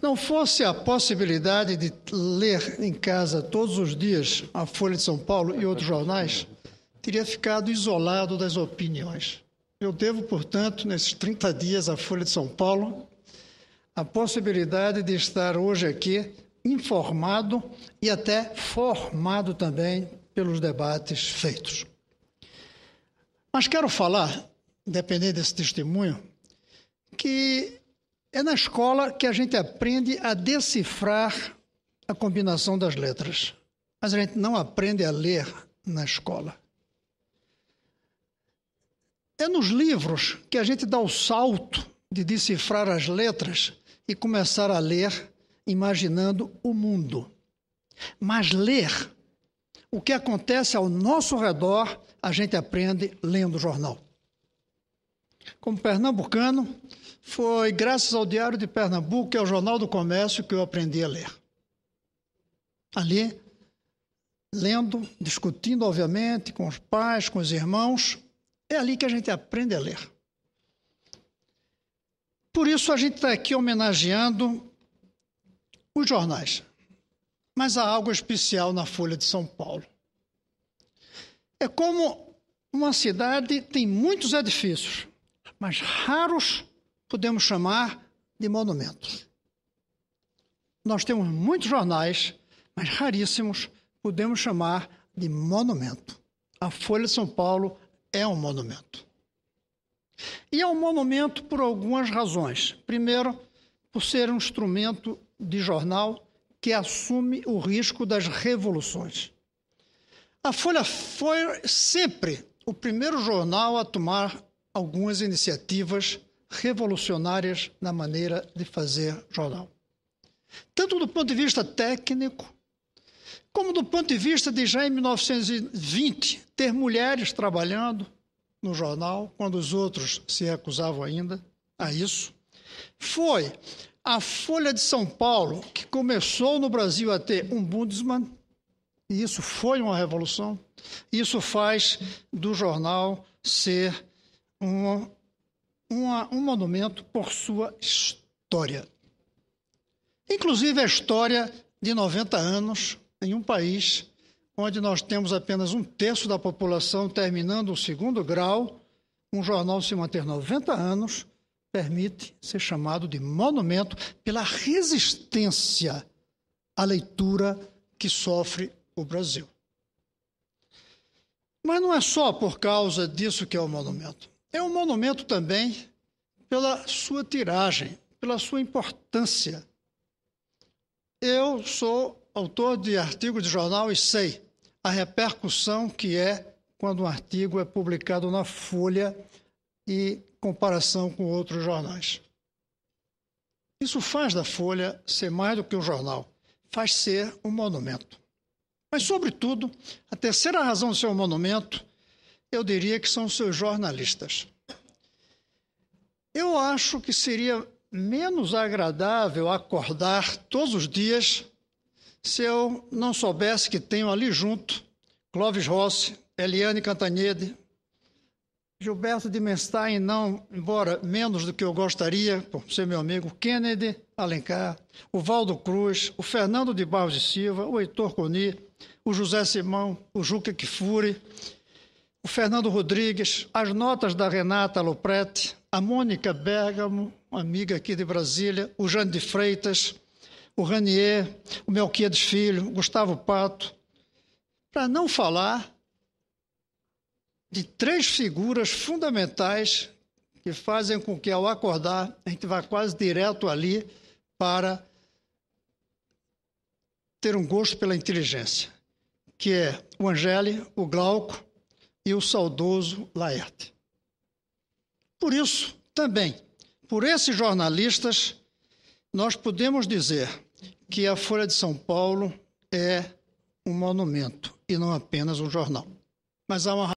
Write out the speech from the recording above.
Não fosse a possibilidade de ler em casa todos os dias a Folha de São Paulo e outros jornais, teria ficado isolado das opiniões. Eu devo, portanto, nesses 30 dias à Folha de São Paulo, a possibilidade de estar hoje aqui informado e até formado também pelos debates feitos. Mas quero falar, independente desse testemunho, que é na escola que a gente aprende a decifrar a combinação das letras. Mas a gente não aprende a ler na escola. É nos livros que a gente dá o salto de decifrar as letras e começar a ler imaginando o mundo. Mas ler o que acontece ao nosso redor, a gente aprende lendo jornal. Como pernambucano, foi graças ao Diário de Pernambuco, que é o Jornal do Comércio, que eu aprendi a ler. Ali, lendo, discutindo, obviamente, com os pais, com os irmãos, é ali que a gente aprende a ler. Por isso a gente está aqui homenageando os jornais. Mas há algo especial na Folha de São Paulo. É como uma cidade tem muitos edifícios mas raros podemos chamar de monumentos. Nós temos muitos jornais, mas raríssimos podemos chamar de monumento. A Folha de São Paulo é um monumento. E é um monumento por algumas razões. Primeiro, por ser um instrumento de jornal que assume o risco das revoluções. A Folha foi sempre o primeiro jornal a tomar algumas iniciativas revolucionárias na maneira de fazer jornal. Tanto do ponto de vista técnico, como do ponto de vista de já em 1920 ter mulheres trabalhando no jornal, quando os outros se recusavam ainda a isso, foi a Folha de São Paulo que começou no Brasil a ter um Bundesman, e isso foi uma revolução. Isso faz do jornal ser um, um, um monumento por sua história. Inclusive a história de 90 anos em um país onde nós temos apenas um terço da população terminando o segundo grau, um jornal se manter 90 anos permite ser chamado de monumento pela resistência à leitura que sofre o Brasil. Mas não é só por causa disso que é o monumento. É um monumento também pela sua tiragem, pela sua importância. Eu sou autor de artigo de jornal e sei a repercussão que é quando um artigo é publicado na Folha e comparação com outros jornais. Isso faz da Folha ser mais do que um jornal, faz ser um monumento. Mas, sobretudo, a terceira razão de ser um monumento eu diria que são seus jornalistas. Eu acho que seria menos agradável acordar todos os dias se eu não soubesse que tenho ali junto Clóvis Rossi, Eliane Cantanhede, Gilberto de Menstein, não, embora menos do que eu gostaria, por ser meu amigo, Kennedy Alencar, o Valdo Cruz, o Fernando de Barros de Silva, o Heitor Coni, o José Simão, o Juca Kifuri, o Fernando Rodrigues, as notas da Renata Loprete, a Mônica Bergamo, amiga aqui de Brasília, o Jane de Freitas, o Ranier, o Melquiades Filho, o Gustavo Pato, para não falar de três figuras fundamentais que fazem com que, ao acordar, a gente vá quase direto ali para ter um gosto pela inteligência, que é o Angeli, o Glauco e o saudoso Laerte. Por isso, também, por esses jornalistas, nós podemos dizer que a Folha de São Paulo é um monumento e não apenas um jornal. Mas há uma